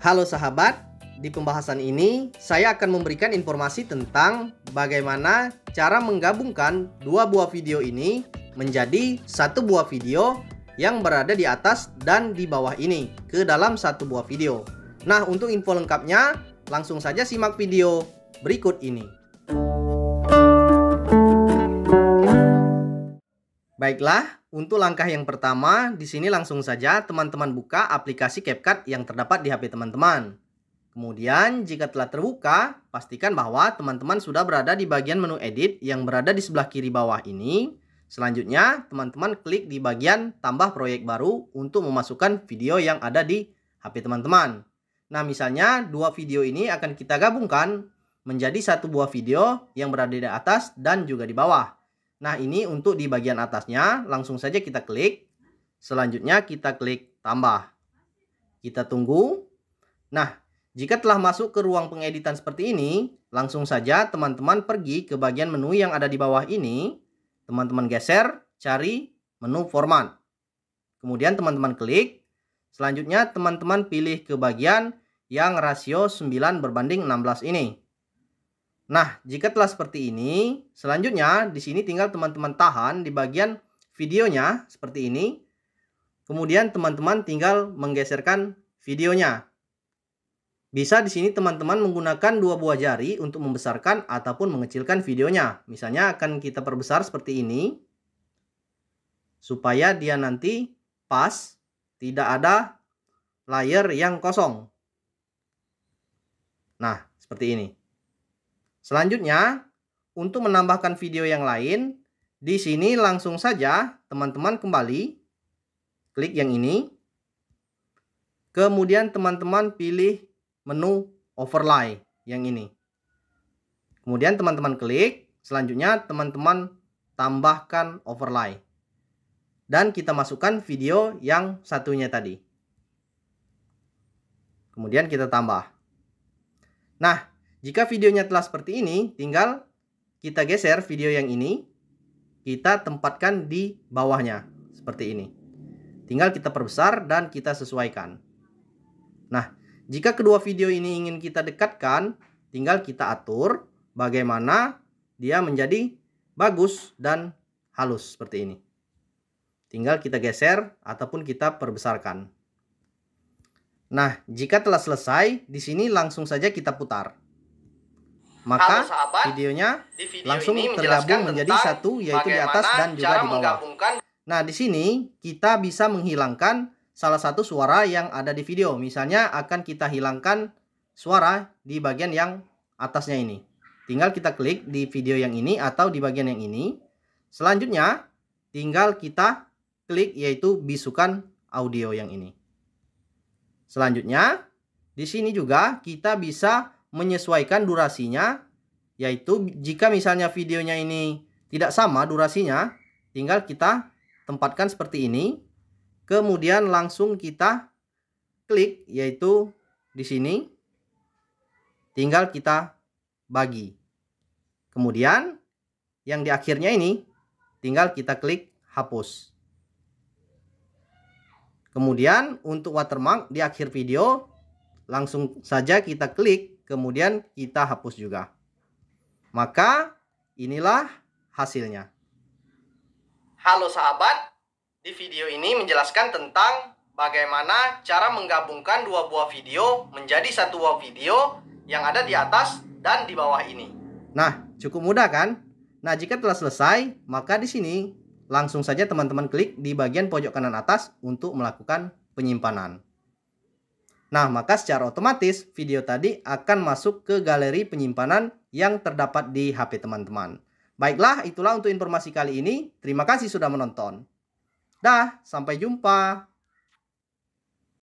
Halo sahabat, di pembahasan ini saya akan memberikan informasi tentang bagaimana cara menggabungkan dua buah video ini menjadi satu buah video yang berada di atas dan di bawah ini ke dalam satu buah video. Nah, untuk info lengkapnya langsung saja simak video berikut ini. Baiklah, untuk langkah yang pertama, di sini langsung saja teman-teman buka aplikasi CapCut yang terdapat di HP teman-teman. Kemudian, jika telah terbuka, pastikan bahwa teman-teman sudah berada di bagian menu edit yang berada di sebelah kiri bawah ini. Selanjutnya, teman-teman klik di bagian tambah proyek baru untuk memasukkan video yang ada di HP teman-teman. Nah, misalnya dua video ini akan kita gabungkan menjadi satu buah video yang berada di atas dan juga di bawah. Nah, ini untuk di bagian atasnya, langsung saja kita klik. Selanjutnya kita klik tambah. Kita tunggu. Nah, jika telah masuk ke ruang pengeditan seperti ini, langsung saja teman-teman pergi ke bagian menu yang ada di bawah ini. Teman-teman geser, cari menu format. Kemudian teman-teman klik. Selanjutnya teman-teman pilih ke bagian yang rasio 9 berbanding 16 ini. Nah, jika telah seperti ini, selanjutnya di sini tinggal teman-teman tahan di bagian videonya seperti ini. Kemudian teman-teman tinggal menggeserkan videonya. Bisa di sini teman-teman menggunakan dua buah jari untuk membesarkan ataupun mengecilkan videonya. Misalnya akan kita perbesar seperti ini. Supaya dia nanti pas, tidak ada layer yang kosong. Nah, seperti ini. Selanjutnya, untuk menambahkan video yang lain, di sini langsung saja teman-teman kembali klik yang ini. Kemudian teman-teman pilih menu overlay yang ini. Kemudian teman-teman klik, selanjutnya teman-teman tambahkan overlay. Dan kita masukkan video yang satunya tadi. Kemudian kita tambah. Nah, jika videonya telah seperti ini, tinggal kita geser video yang ini, kita tempatkan di bawahnya, seperti ini. Tinggal kita perbesar dan kita sesuaikan. Nah, jika kedua video ini ingin kita dekatkan, tinggal kita atur bagaimana dia menjadi bagus dan halus seperti ini. Tinggal kita geser ataupun kita perbesarkan. Nah, jika telah selesai, di sini langsung saja kita putar. Maka sahabat, videonya di video langsung tergabung menjadi satu yaitu di atas dan juga di bawah. Nah, di sini kita bisa menghilangkan salah satu suara yang ada di video. Misalnya akan kita hilangkan suara di bagian yang atasnya ini. Tinggal kita klik di video yang ini atau di bagian yang ini. Selanjutnya, tinggal kita klik yaitu bisukan audio yang ini. Selanjutnya, di sini juga kita bisa menyesuaikan durasinya yaitu jika misalnya videonya ini tidak sama durasinya tinggal kita tempatkan seperti ini kemudian langsung kita klik yaitu di sini tinggal kita bagi kemudian yang di akhirnya ini tinggal kita klik hapus kemudian untuk watermark di akhir video langsung saja kita klik kemudian kita hapus juga. Maka inilah hasilnya. Halo sahabat, di video ini menjelaskan tentang bagaimana cara menggabungkan dua buah video menjadi satu buah video yang ada di atas dan di bawah ini. Nah, cukup mudah kan? Nah, jika telah selesai, maka di sini langsung saja teman-teman klik di bagian pojok kanan atas untuk melakukan penyimpanan. Nah, maka secara otomatis video tadi akan masuk ke galeri penyimpanan yang terdapat di HP teman-teman. Baiklah, itulah untuk informasi kali ini. Terima kasih sudah menonton. Dah, sampai jumpa.